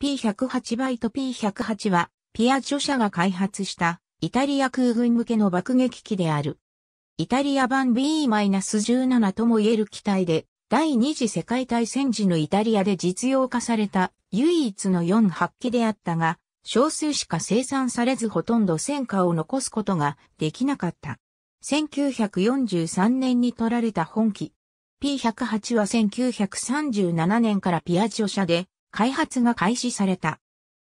P108 バイト P108 は、ピアジョ社が開発したイタリア空軍向けの爆撃機である。イタリア版 B-17 とも言える機体で、第二次世界大戦時のイタリアで実用化された唯一の4発機であったが、少数しか生産されずほとんど戦果を残すことができなかった。1943年に取られた本機。P108 は1937年からピアジョ社で開発が開始された。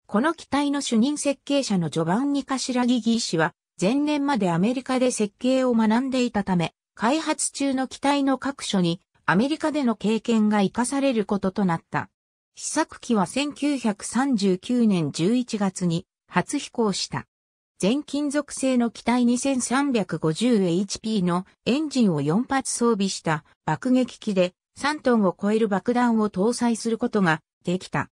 この機体の主任設計者のジョバンニ・カシラギギ医師は、前年までアメリカで設計を学んでいたため、開発中の機体の各所にアメリカでの経験が活かされることとなった。試作機は1939年11月に初飛行した。全金属製の機体 2350HP のエンジンを4発装備した爆撃機で3トンを超える爆弾を搭載することができた。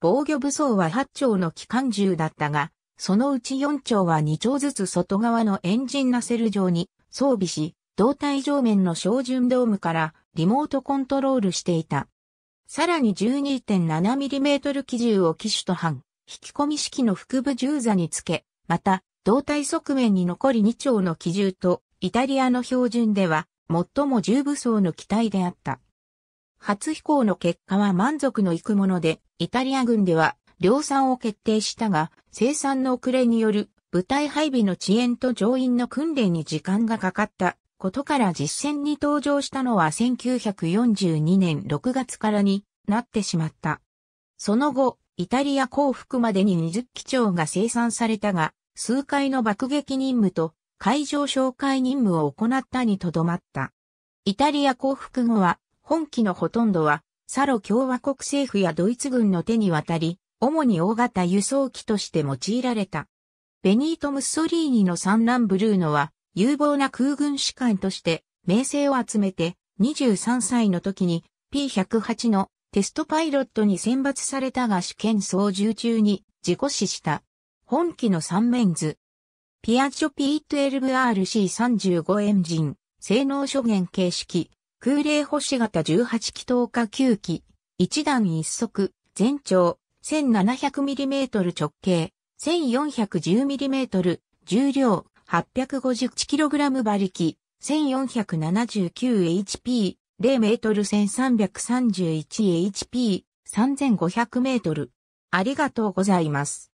防御武装は8丁の機関銃だったが、そのうち4丁は2丁ずつ外側のエンジンナセル上に装備し、胴体上面の照準ドームからリモートコントロールしていた。さらに 12.7mm 機銃を機種と半、引き込み式の腹部銃座につけ、また、胴体側面に残り2丁の機銃と、イタリアの標準では、最も重武装の機体であった。初飛行の結果は満足のいくもので、イタリア軍では量産を決定したが、生産の遅れによる部隊配備の遅延と乗員の訓練に時間がかかったことから実戦に登場したのは1942年6月からになってしまった。その後、イタリア降伏までに20機長が生産されたが、数回の爆撃任務と海上哨戒任務を行ったにとどまった。イタリア降伏後は本機のほとんどは、サロ共和国政府やドイツ軍の手に渡り、主に大型輸送機として用いられた。ベニート・ムッソリーニの産卵ブルーノは、有望な空軍士官として、名声を集めて、23歳の時に P108 のテストパイロットに選抜されたが試験操縦中に事故死した。本機の三面図。ピアチョ P12RC35 エンジン、性能諸言形式、空冷星型18気筒化9機、1段1足、全長 1700mm 直径、1410mm、重量 851kg 馬力、1479HP、0m1331HP、3500m。ありがとうございます。